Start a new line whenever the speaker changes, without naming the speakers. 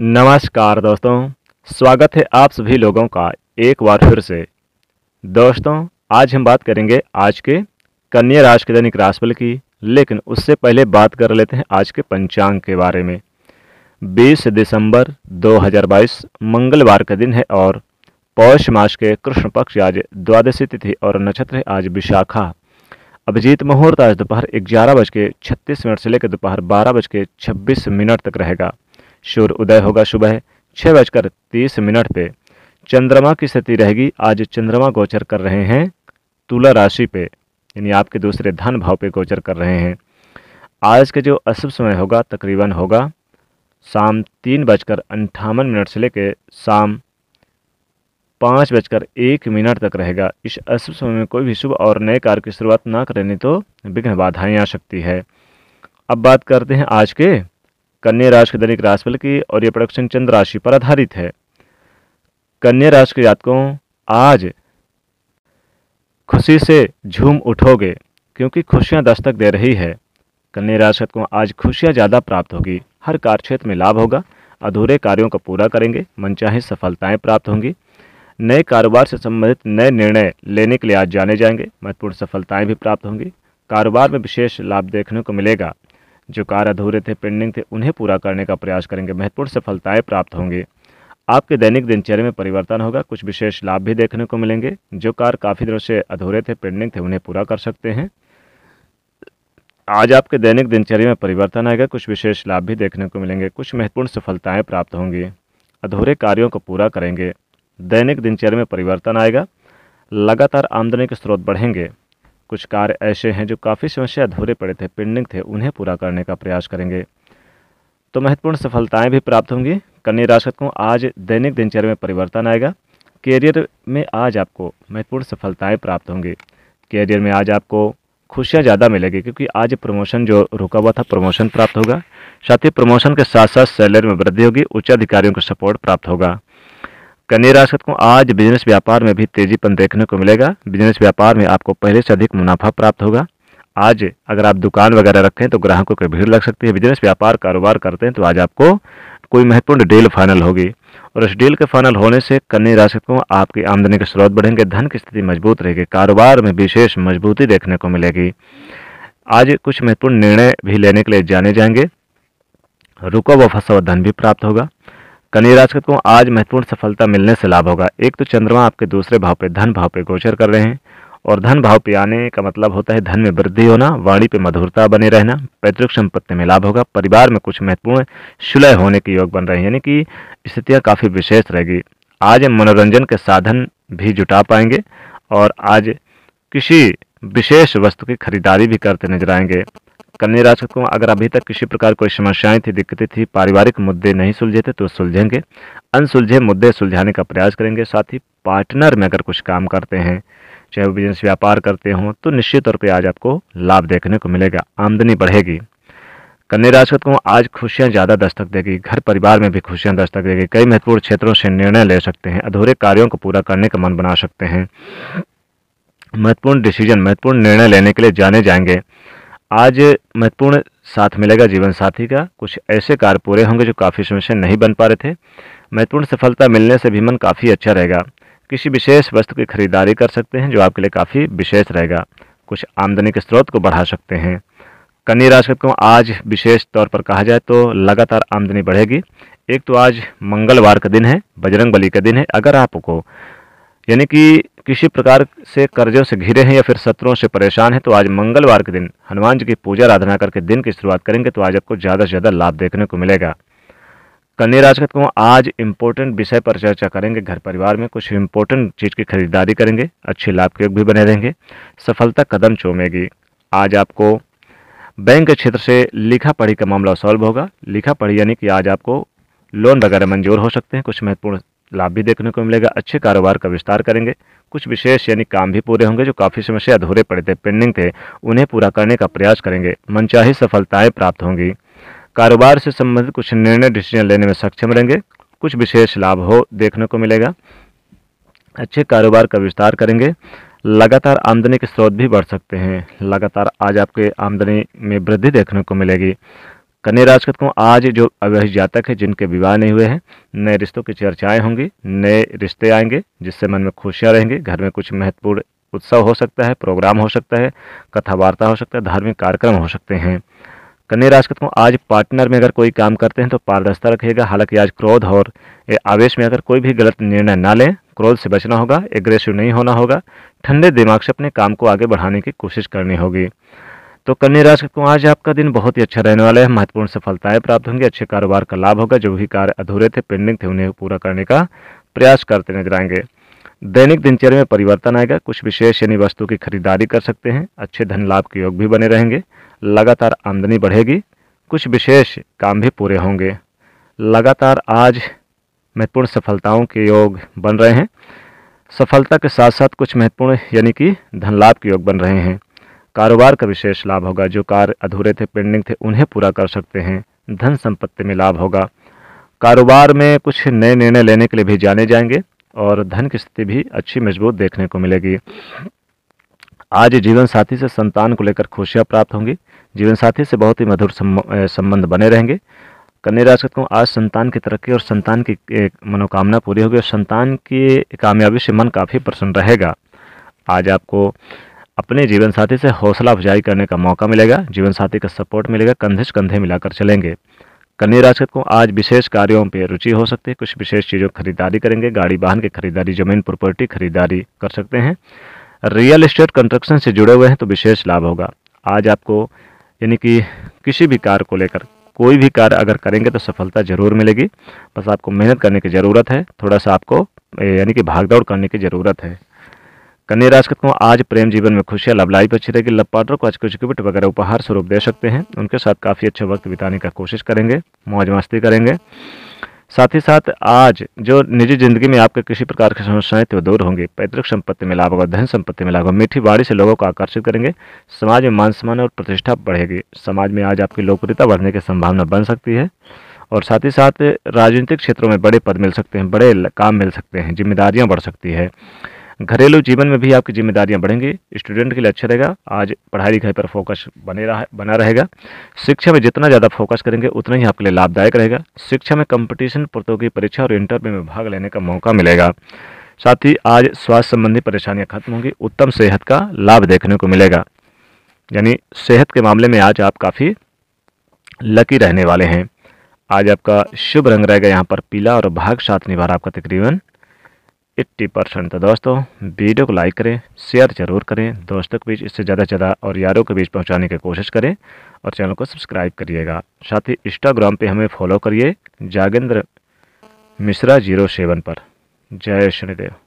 नमस्कार दोस्तों स्वागत है आप सभी लोगों का एक बार फिर से दोस्तों आज हम बात करेंगे आज के कन्या राशि के दैनिक राशिफल की लेकिन उससे पहले बात कर लेते हैं आज के पंचांग के बारे में 20 दिसंबर 2022 मंगलवार का दिन है और पौष मास के कृष्ण पक्ष आज द्वादशी तिथि और नक्षत्र है आज विशाखा अभिजीत मुहूर्त आज दोपहर ग्यारह बज के छत्तीस मिनट से लेकर दोपहर बारह बज के छब्बीस मिनट तक रहेगा सूर्य उदय होगा सुबह छः बजकर तीस मिनट पे चंद्रमा की स्थिति रहेगी आज चंद्रमा गोचर कर रहे हैं तुला राशि पे यानी आपके दूसरे धन भाव पे गोचर कर रहे हैं आज के जो अशुभ समय होगा तकरीबन होगा शाम तीन बजकर अंठावन मिनट से लेकर शाम पाँच बजकर एक मिनट तक रहेगा इस अशुभ समय में कोई भी शुभ और नए कार्य की शुरुआत ना करें तो विघ्न बाधाएँ आ सकती है अब बात करते हैं आज के कन्या राशि के दैनिक राशिफल की और यह प्रोडक्शन चंद्र राशि पर आधारित है कन्या राशि के जातकों आज खुशी से झूम उठोगे क्योंकि खुशियां दस्तक दे रही है कन्या राशि को आज खुशियां ज़्यादा प्राप्त होगी हर कार्यक्षेत्र में लाभ होगा अधूरे कार्यों को पूरा करेंगे मनचाही सफलताएं प्राप्त होंगी नए कारोबार से संबंधित नए निर्णय लेने के लिए आज जाने जाएंगे महत्वपूर्ण सफलताएं भी प्राप्त होंगी कारोबार में विशेष लाभ देखने को मिलेगा जो कार्य अधूरे थे पेंडिंग थे उन्हें पूरा करने का प्रयास करेंगे महत्वपूर्ण सफलताएं प्राप्त होंगी आपके दैनिक दिनचर्या में परिवर्तन होगा कुछ विशेष लाभ भी देखने को मिलेंगे जो कार्य काफ़ी दिनों से अधूरे थे पेंडिंग थे उन्हें पूरा कर सकते हैं आज आपके दैनिक दिनचर्या में परिवर्तन आएगा कुछ विशेष लाभ भी देखने को मिलेंगे कुछ महत्वपूर्ण सफलताएं प्राप्त होंगी अधूरे कार्यों को पूरा करेंगे दैनिक दिनचर्या में परिवर्तन आएगा लगातार आमदनी के स्रोत बढ़ेंगे कुछ कार्य ऐसे हैं जो काफ़ी समय से अधूरे पड़े थे पेंडिंग थे उन्हें पूरा करने का प्रयास करेंगे तो महत्वपूर्ण सफलताएं भी प्राप्त होंगी कन्या राशि को आज दैनिक दिनचर्या में परिवर्तन आएगा कैरियर में आज आपको महत्वपूर्ण सफलताएं प्राप्त होंगी कैरियर में आज आपको खुशियाँ ज़्यादा मिलेगी क्योंकि आज प्रमोशन जो रुका हुआ था प्रमोशन प्राप्त होगा साथ ही प्रमोशन के साथ साथ सैलरी में वृद्धि होगी उच्च अधिकारियों का सपोर्ट प्राप्त होगा कन्या राशि को आज बिजनेस व्यापार में भी तेजीपन देखने को मिलेगा बिजनेस व्यापार में आपको पहले से अधिक मुनाफा प्राप्त होगा आज अगर आप दुकान वगैरह रखें तो ग्राहकों की भीड़ लग सकती है बिजनेस व्यापार कारोबार करते हैं तो आज आपको कोई महत्वपूर्ण डील फाइनल होगी और इस डील के फाइनल होने से कन्या राशि को आपकी आमदनी के स्रोत बढ़ेंगे धन की स्थिति मजबूत रहेगी कारोबार में विशेष मजबूती देखने को मिलेगी आज कुछ महत्वपूर्ण निर्णय भी लेने के लिए जाने जाएंगे रुको व फंसा धन भी प्राप्त होगा कन्या राशि को आज महत्वपूर्ण सफलता मिलने से लाभ होगा एक तो चंद्रमा आपके दूसरे भाव पे धन भाव पे गोचर कर रहे हैं और धन भाव पे आने का मतलब होता है धन में वृद्धि होना वाणी पे मधुरता बने रहना पैतृक संपत्ति में लाभ होगा परिवार में कुछ महत्वपूर्ण शुलय होने के योग बन रहे हैं यानी कि स्थितियाँ काफ़ी विशेष रहेगी आज मनोरंजन के साधन भी जुटा पाएंगे और आज किसी विशेष वस्तु की खरीदारी भी करते नजर आएंगे कन्या राशि को अगर अभी तक किसी प्रकार कोई समस्याएं थी दिक्कतें थी पारिवारिक मुद्दे नहीं सुलझे थे तो सुलझेंगे अनसुलझे मुद्दे सुलझाने का प्रयास करेंगे साथ ही पार्टनर में अगर कुछ काम करते हैं चाहे वो बिजनेस व्यापार करते हों तो निश्चित तौर पर आज आपको लाभ देखने को मिलेगा आमदनी बढ़ेगी कन्या राशि को आज खुशियां ज़्यादा दस्तक देगी घर परिवार में भी खुशियां दस्तक देगी कई महत्वपूर्ण क्षेत्रों से निर्णय ले सकते हैं अधूरे कार्यों को पूरा करने का मन बना सकते हैं महत्वपूर्ण डिसीजन महत्वपूर्ण निर्णय लेने के लिए जाने जाएंगे आज महत्वपूर्ण साथ मिलेगा जीवन साथी का कुछ ऐसे कार्य पूरे होंगे जो काफ़ी समय से नहीं बन पा रहे थे महत्वपूर्ण सफलता मिलने से भी मन काफ़ी अच्छा रहेगा किसी विशेष वस्तु की खरीदारी कर सकते हैं जो आपके लिए काफ़ी विशेष रहेगा कुछ आमदनी के स्रोत को बढ़ा सकते हैं कन्या राशि को आज विशेष तौर पर कहा जाए तो लगातार आमदनी बढ़ेगी एक तो आज मंगलवार का दिन है बजरंग बली का दिन है अगर आपको यानी कि किसी प्रकार से कर्जों से घिरे हैं या फिर शत्रुओं से परेशान हैं तो आज मंगलवार के दिन हनुमान जी की पूजा आराधना करके दिन की शुरुआत करेंगे तो आज आपको ज़्यादा से ज़्यादा लाभ देखने को मिलेगा कन्या राजगत को आज इम्पोर्टेंट विषय पर चर्चा करेंगे घर परिवार में कुछ इम्पोर्टेंट चीज़ की खरीदारी करेंगे अच्छे लाभ के योग भी बने रहेंगे सफलता कदम चूमेगी आज आपको बैंक के क्षेत्र से लिखा पढ़ी का मामला सॉल्व होगा लिखा पढ़ी यानी कि आज आपको लोन वगैरह मंजूर हो सकते हैं कुछ महत्वपूर्ण लाभ भी देखने को मिलेगा अच्छे कारोबार का विस्तार करेंगे कुछ विशेष यानी काम भी पूरे होंगे जो काफ़ी समय से अधूरे पड़े थे पेंडिंग थे उन्हें पूरा करने का प्रयास करेंगे मनचाही सफलताएं प्राप्त होंगी कारोबार से संबंधित कुछ निर्णय डिसीजन लेने में सक्षम रहेंगे कुछ विशेष लाभ हो देखने को मिलेगा अच्छे कारोबार का विस्तार करेंगे लगातार आमदनी के स्रोत भी बढ़ सकते हैं लगातार आज आपके आमदनी में वृद्धि देखने को मिलेगी कन्या राजकत को आज जो अविवाहित जातक है जिनके विवाह नहीं हुए हैं नए रिश्तों की चर्चाएं होंगी नए रिश्ते आएंगे जिससे मन में खुशियाँ रहेंगी घर में कुछ महत्वपूर्ण उत्सव हो सकता है प्रोग्राम हो सकता है कथावार्ता हो सकता है धार्मिक कार्यक्रम हो सकते हैं कन्या राजकत को आज पार्टनर में अगर कोई काम करते हैं तो पारदर्शिता रखिएगा हालांकि आज क्रोध और आवेश में अगर कोई भी गलत निर्णय ना लें क्रोध से बचना होगा एग्रेसिव नहीं होना होगा ठंडे दिमाग से अपने काम को आगे बढ़ाने की कोशिश करनी होगी तो कन्या राशि को आज आपका दिन बहुत ही अच्छा रहने वाला है महत्वपूर्ण सफलताएं प्राप्त होंगी अच्छे कारोबार का लाभ होगा जो भी कार्य अधूरे थे पेंडिंग थे उन्हें पूरा करने का प्रयास करते नजर आएंगे दैनिक दिनचर्या में परिवर्तन आएगा कुछ विशेष यानी वस्तु की खरीदारी कर सकते हैं अच्छे धन लाभ के योग भी बने रहेंगे लगातार आमदनी बढ़ेगी कुछ विशेष काम भी पूरे होंगे लगातार आज महत्वपूर्ण सफलताओं के योग बन रहे हैं सफलता के साथ साथ कुछ महत्वपूर्ण यानी कि धन लाभ के योग बन रहे हैं कारोबार का विशेष लाभ होगा जो कार्य अधूरे थे पेंडिंग थे उन्हें पूरा कर सकते हैं धन संपत्ति में लाभ होगा कारोबार में कुछ नए निर्णय लेने के लिए भी जाने जाएंगे और धन की स्थिति भी अच्छी मजबूत देखने को मिलेगी आज जीवन साथी से संतान को लेकर खुशियाँ प्राप्त होंगी जीवन साथी से बहुत ही मधुर संबंध बने रहेंगे कन्या राशि को आज संतान की तरक्की और संतान की मनोकामना पूरी होगी और संतान की कामयाबी से मन काफ़ी प्रसन्न रहेगा आज आपको अपने जीवन साथी से हौसला अफजाई करने का मौका मिलेगा जीवन साथी का सपोर्ट मिलेगा कंधे से कंधे मिलाकर चलेंगे कन्या राशि को आज विशेष कार्यों पर रुचि हो सकती है कुछ विशेष चीज़ों खरीदारी करेंगे गाड़ी वाहन की खरीदारी जमीन प्रॉपर्टी खरीदारी कर सकते हैं रियल इस्टेट कंस्ट्रक्शन से जुड़े हुए हैं तो विशेष लाभ होगा आज आपको यानी कि किसी भी कार्य को लेकर कोई भी कार्य अगर करेंगे तो सफलता जरूर मिलेगी बस आपको मेहनत करने की ज़रूरत है थोड़ा सा आपको यानी कि भागदौड़ करने की ज़रूरत है कन्या राशि को आज प्रेम जीवन में खुशियां लाइफ अच्छी रहेगी लव पार्टनर को आज कुछ गिफ्ट वगैरह उपहार स्वरूप दे सकते हैं उनके साथ काफ़ी अच्छे वक्त बिताने का कोशिश करेंगे मौज मस्ती करेंगे साथ ही साथ आज जो निजी जिंदगी में आपके किसी प्रकार की समस्याएं थी तो वो दूर होंगी पैतृक संपत्ति में लाभ होगा धन संपत्ति में लाभ होगा मीठी बाड़ी से लोगों को आकर्षित करेंगे समाज में मान सम्मान और प्रतिष्ठा बढ़ेगी समाज में आज आपकी लोकप्रियता बढ़ने की संभावना बन सकती है और साथ ही साथ राजनीतिक क्षेत्रों में बड़े पद मिल सकते हैं बड़े काम मिल सकते हैं जिम्मेदारियाँ बढ़ सकती है घरेलू जीवन में भी आपकी जिम्मेदारियाँ बढ़ेंगी स्टूडेंट के लिए अच्छा रहेगा आज पढ़ाई लिखाई पर फोकस बने रहा बना रहेगा शिक्षा में जितना ज़्यादा फोकस करेंगे उतना ही आपके लिए लाभदायक रहेगा शिक्षा में कंपटीशन प्रतियोगी परीक्षा और इंटरव्यू में भाग लेने का मौका मिलेगा साथ ही आज स्वास्थ्य संबंधी परेशानियाँ खत्म होंगी उत्तम सेहत का लाभ देखने को मिलेगा यानी सेहत के मामले में आज आप काफ़ी लकी रहने वाले हैं आज आपका शुभ रंग रहेगा यहाँ पर पीला और भाग साथ निवार आपका तकरीबन एट्टी परसेंट तो दोस्तों वीडियो को लाइक करें शेयर जरूर करें दोस्तों के बीच इससे ज़्यादा से ज़्यादा और यारों के बीच पहुंचाने की कोशिश करें और चैनल को सब्सक्राइब करिएगा साथ ही इंस्टाग्राम पे हमें फॉलो करिए जागेंद्र मिश्रा जीरो सेवन पर जय श्रीदेव